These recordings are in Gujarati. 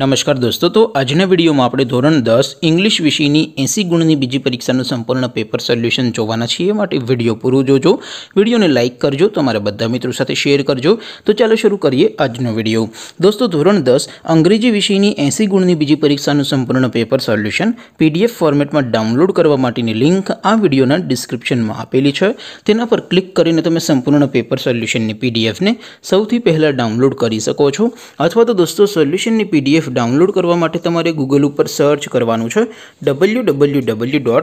नमस्कार दोस्तों तो आज ने वीडियो मा आपणो ધોરણ 10 इंग्लिश વિષયની 80 ગુણની બીજી પરીક્ષાનું સંપૂર્ણ પેપર સોલ્યુશન જોવાના છે એ માટે વિડિયો પૂરું જોજો વિડિયોને લાઈક કરજો તમારા બધા મિત્રો સાથે શેર કરજો તો ચાલો શરૂ કરીએ આજનો વિડિયો दोस्तों ધોરણ 10 અંગ્રેજી વિષયની 80 ગુણની બીજી પરીક્ષાનું સંપૂર્ણ પેપર સોલ્યુશન PDF ફોર્મેટમાં ડાઉનલોડ કરવા માટેની લિંક આ વિડિયોના ડિસ્ક્રિપ્શનમાં આપેલી છે તેના પર ક્લિક કરીને તમે સંપૂર્ણ પેપર સોલ્યુશનની PDF ને સૌથી પહેલા ડાઉનલોડ કરી શકો છો અથવા તો દોસ્તો સોલ્યુશનની PDF डाउनलोड करवाने માટે તમારે Google ઉપર સર્ચ કરવાનું છે www.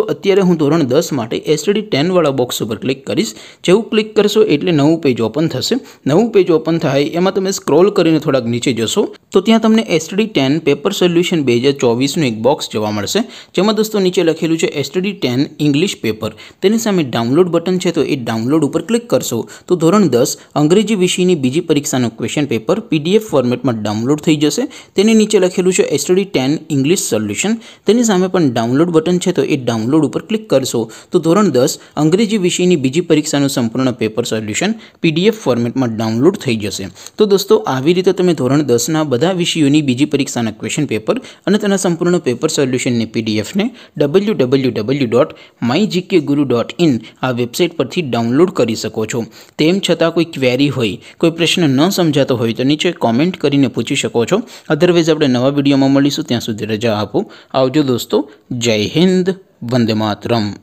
તો અત્યારે હું ધોરણ 10 માટે STD 10 વાળો બોક્સ ઉપર ક્લિક કરીશ જેવું ક્લિક કરશો એટલે નવું પેજ ઓપન થશે નવું પેજ ઓપન થાય એમાં તમે સ્ક્રોલ કરીને થોડા નીચે જશો તો ત્યાં તમને STD 10 પેપર સોલ્યુશન 2024 નું એક બોક્સ જોવા મળશે જેમ આ દોસ્તો નીચે લખેલું છે STD 10 ઇંગ્લિશ પેપર તેની સામે ડાઉનલોડ બટન છે તો એ ડાઉનલોડ ઉપર ક્લિક કરશો તો ધોરણ 10 અંગ્રેજી વિષયની બીજી પરીક્ષાનું ક્વેશ્ચન પેપર PDF ફોર્મેટમાં ડાઉનલોડ થઈ જશે તેની નીચે લખેલું છે STD 10 ઇંગ્લિશ સોલ્યુશન તેની સામે પણ ડાઉનલોડ બટન છે તો એ લોડ ઉપર ક્લિક કરશો તો ધોરણ 10 અંગ્રેજી વિષયની બીજી પરીક્ષાનો સંપૂર્ણ પેપર સોલ્યુશન PDF ફોર્મેટમાં ડાઉનલોડ થઈ જશે તો દોસ્તો આવી રીતે તમે ધોરણ 10 ના બધા વિષયોની બીજી પરીક્ષાના ક્વેશ્ચન પેપર અને તેના સંપૂર્ણ પેપર સોલ્યુશન ને PDF ને www.mygkguru.in આ વેબસાઈટ પરથી ડાઉનલોડ કરી શકો છો તેમ છતાં કોઈ ક્વેરી હોય કોઈ પ્રશ્ન ન સમજાતો હોય તો નીચે કમેન્ટ કરીને પૂછી શકો છો અધરવાઇઝ આપણે નવા વિડિયોમાં મળીશું ત્યાં સુધી રજા આપો આવજો દોસ્તો જય હિન્દ वंदे मातरम